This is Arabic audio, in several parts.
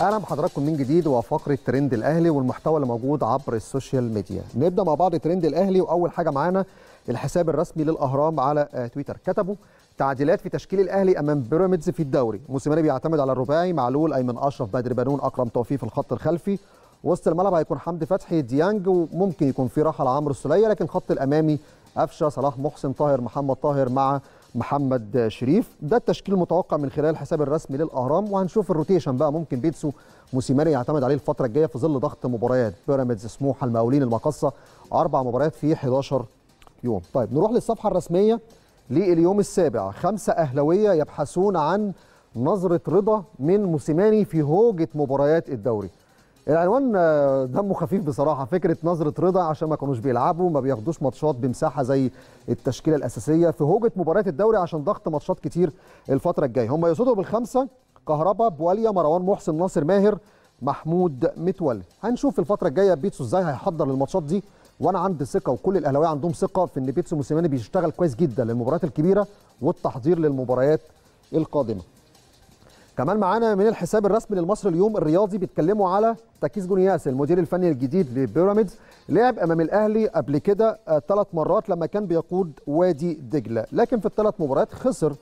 اهلا بحضراتكم من جديد وفقره ترند الاهلي والمحتوى اللي موجود عبر السوشيال ميديا نبدا مع بعض ترند الاهلي واول حاجه معانا الحساب الرسمي للاهرام على آه، تويتر كتبوا تعديلات في تشكيل الاهلي امام بيراميدز في الدوري موسيماني بيعتمد على الرباعي معلول ايمن اشرف بدر بنون اكرم توفيق في الخط الخلفي وسط الملعب هيكون حمدي فتحي ديانج وممكن يكون في راحه لعمرو السوليه لكن خط الامامي قفشه صلاح محسن طاهر محمد طاهر مع محمد شريف ده التشكيل المتوقع من خلال الحساب الرسمي للاهرام وهنشوف الروتيشن بقى ممكن بيتسو موسيماني يعتمد عليه الفتره الجايه في ظل ضغط مباريات بيراميدز سموحه المقاولين المقصه اربع مباريات في 11 يوم طيب نروح للصفحه الرسميه لليوم السابع خمسه اهلاويه يبحثون عن نظره رضا من موسيماني في هوجه مباريات الدوري العنوان آه، دمه خفيف بصراحه فكره نظره رضا عشان ما كانوش بيلعبوا ما بياخدوش ماتشات بمساحه زي التشكيله الاساسيه في هوجه مباريات الدوري عشان ضغط ماتشات كتير الفتره الجايه هم يقصدوا بالخمسه كهربا بواليا مروان محسن ناصر ماهر محمود متولي هنشوف الفتره الجايه بيتسو ازاي هيحضر للماتشات دي وانا عندي ثقه وكل الاهلاويه عندهم ثقه في ان بيتسو موسيماني بيشتغل كويس جدا للمباريات الكبيره والتحضير للمباريات القادمه كمان معانا من الحساب الرسمي للمصري اليوم الرياضي بيتكلموا على تركيز جونياس المدير الفني الجديد لبيراميدز لعب امام الاهلي قبل كده آه، ثلاث مرات لما كان بيقود وادي دجله لكن في الثلاث مباريات خسر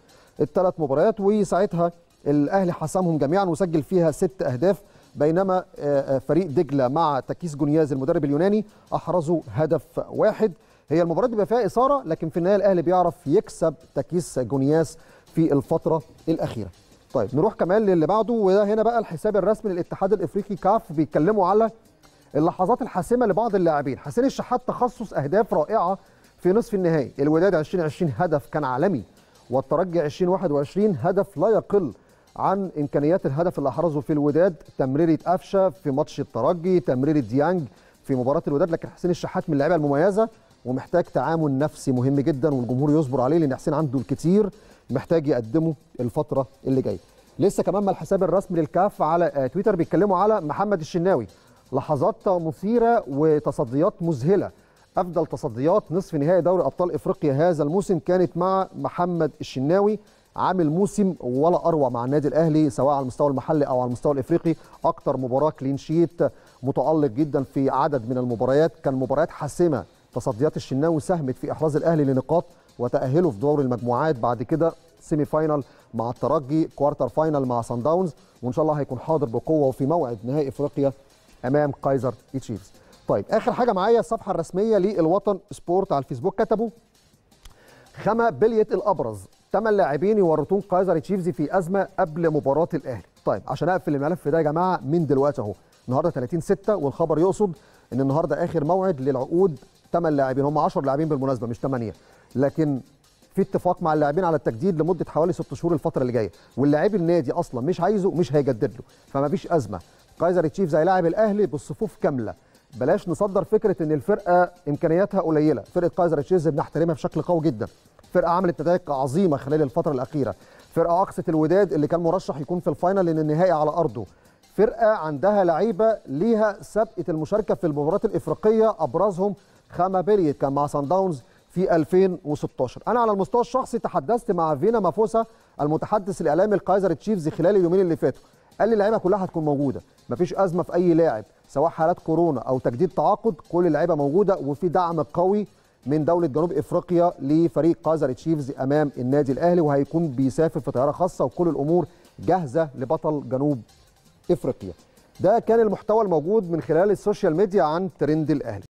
الثلاث مباريات وساعتها الاهلي حسمهم جميعا وسجل فيها ست اهداف بينما آه، آه، فريق دجله مع تكيس جونياز المدرب اليوناني احرزوا هدف واحد هي المباراه بيبقى فيها اثاره لكن في النهايه الاهلي بيعرف يكسب تكيس جونياس في الفتره الاخيره طيب نروح كمان للي بعده وده هنا بقى الحساب الرسمي للاتحاد الافريقي كاف بيتكلموا على اللحظات الحاسمه لبعض اللاعبين حسين الشحات تخصص اهداف رائعه في نصف النهائي الوداد 2020 هدف كان عالمي والترجي 2021 هدف لا يقل عن امكانيات الهدف اللي احرزه في الوداد تمريره قفشه في ماتش الترجي تمريره ديانج في مباراه الوداد لكن حسين الشحات من اللعيبه المميزه ومحتاج تعامل نفسي مهم جدا والجمهور يصبر عليه لان حسين عنده الكتير محتاج يقدمه الفتره اللي جايه. لسه كمان ما الحساب الرسمي للكاف على آه، تويتر بيتكلموا على محمد الشناوي لحظات مثيره وتصديات مذهله افضل تصديات نصف نهائي دوري ابطال افريقيا هذا الموسم كانت مع محمد الشناوي عامل موسم ولا اروع مع النادي الاهلي سواء على المستوى المحلي او على المستوى الافريقي اكتر مباراه كلين شيت متالق جدا في عدد من المباريات كان مباريات حاسمه تصديات الشناوي ساهمت في احراز الاهلي لنقاط وتاهله في دور المجموعات بعد كده سيمي فاينل مع الترجي كوارتر فاينل مع سان داونز وان شاء الله هيكون حاضر بقوه وفي موعد نهائي افريقيا امام كايزر تشيفز طيب اخر حاجه معايا الصفحه الرسميه للوطن سبورت على الفيسبوك كتبوا خما بليت الابرز ثمان لاعبين يورطون كايزر تشيفز في ازمه قبل مباراه الاهلي طيب عشان اقفل الملف ده يا جماعه من دلوقتي اهو النهارده 30 6 والخبر يقصد ان النهارده اخر موعد للعقود ثمان لاعبين هم 10 لاعبين بالمناسبه مش ثمانيه لكن في اتفاق مع اللاعبين على التجديد لمده حوالي ست شهور الفتره اللي جايه واللاعب النادي اصلا مش عايزه مش هيجدد له فما فيش ازمه كايزر تشيف زي لاعب الاهلي بالصفوف كامله بلاش نصدر فكره ان الفرقه امكانياتها قليله فرقه كايزر تشيف بنحترمها بشكل قوي جدا فرقه عملت نتائج عظيمه خلال الفتره الاخيره فرقه اقصت الوداد اللي كان مرشح يكون في الفاينل لان النهائي على ارضه فرقه عندها لعيبه ليها سبقه المشاركه في المباريات الافريقيه ابرزهم خامة بيريت كان مع سان داونز في 2016 انا على المستوى الشخصي تحدثت مع فينا مافوسا المتحدث الاعلامي القيصر تشيفز خلال اليومين اللي فاتوا قال لي اللعيبه كلها هتكون موجوده مفيش ازمه في اي لاعب سواء حالات كورونا او تجديد تعاقد كل اللعيبه موجوده وفي دعم قوي من دوله جنوب افريقيا لفريق كايزر تشيفز امام النادي الاهلي وهيكون بيسافر في طياره خاصه وكل الامور جاهزه لبطل جنوب افريقيا ده كان المحتوى الموجود من خلال السوشيال ميديا عن ترند الاهلي